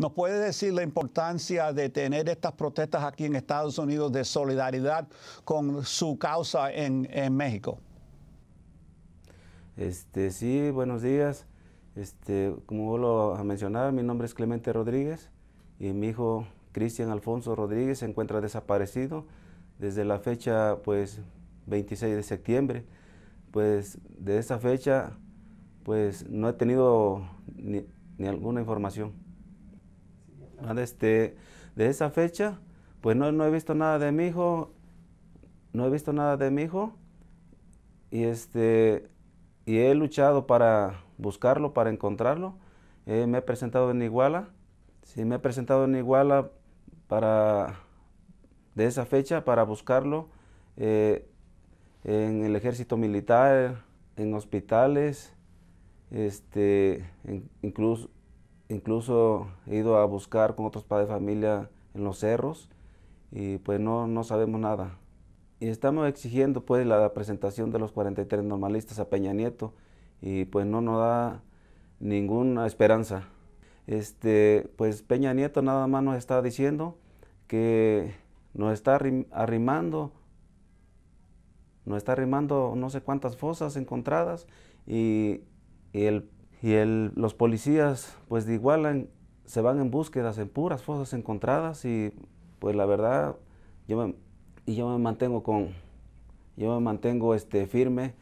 ¿Nos puede decir la importancia de tener estas protestas aquí en Estados Unidos de solidaridad con su causa en, México? Este, sí, buenos días. Este, como vuelvo a mencionar, mi nombre es Clemente Rodríguez y mi hijo Cristian Alfonso Rodríguez se encuentra desaparecido desde la fecha pues 26 de septiembre. Pues de esa fecha pues no he tenido ni, ni alguna información. Este, de esa fecha, pues no, he visto nada de mi hijo, no he visto nada de mi hijo, y, este, y he luchado para buscarlo, para encontrarlo. Eh, me he presentado en Iguala, sí, me he presentado en Iguala para, de esa fecha para buscarlo eh, en el ejército militar, en hospitales, este, incluso Incluso he ido a buscar con otros padres de familia en los cerros y pues no, no sabemos nada. Y estamos exigiendo pues la presentación de los 43 normalistas a Peña Nieto y pues no nos da ninguna esperanza. Este, pues Peña Nieto nada más nos está diciendo que nos está arrimando, nos está arrimando no sé cuántas fosas encontradas y el y los policías, pues de igual, se van en búsquedas en puras fosas encontradas y pues la verdad, yo me, yo me mantengo con, yo me mantengo este, firme,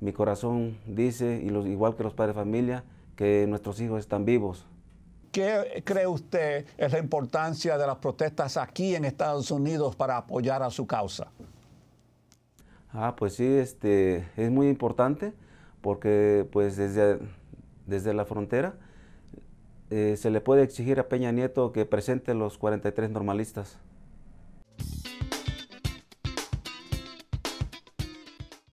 mi corazón dice, y igual que los padres de familia, que nuestros hijos están vivos. ¿Qué cree usted es la importancia de las protestas aquí en Estados Unidos para apoyar a su causa? Ah, pues sí, este, es muy importante porque pues desde desde la frontera, eh, se le puede exigir a Peña Nieto que presente los 43 normalistas.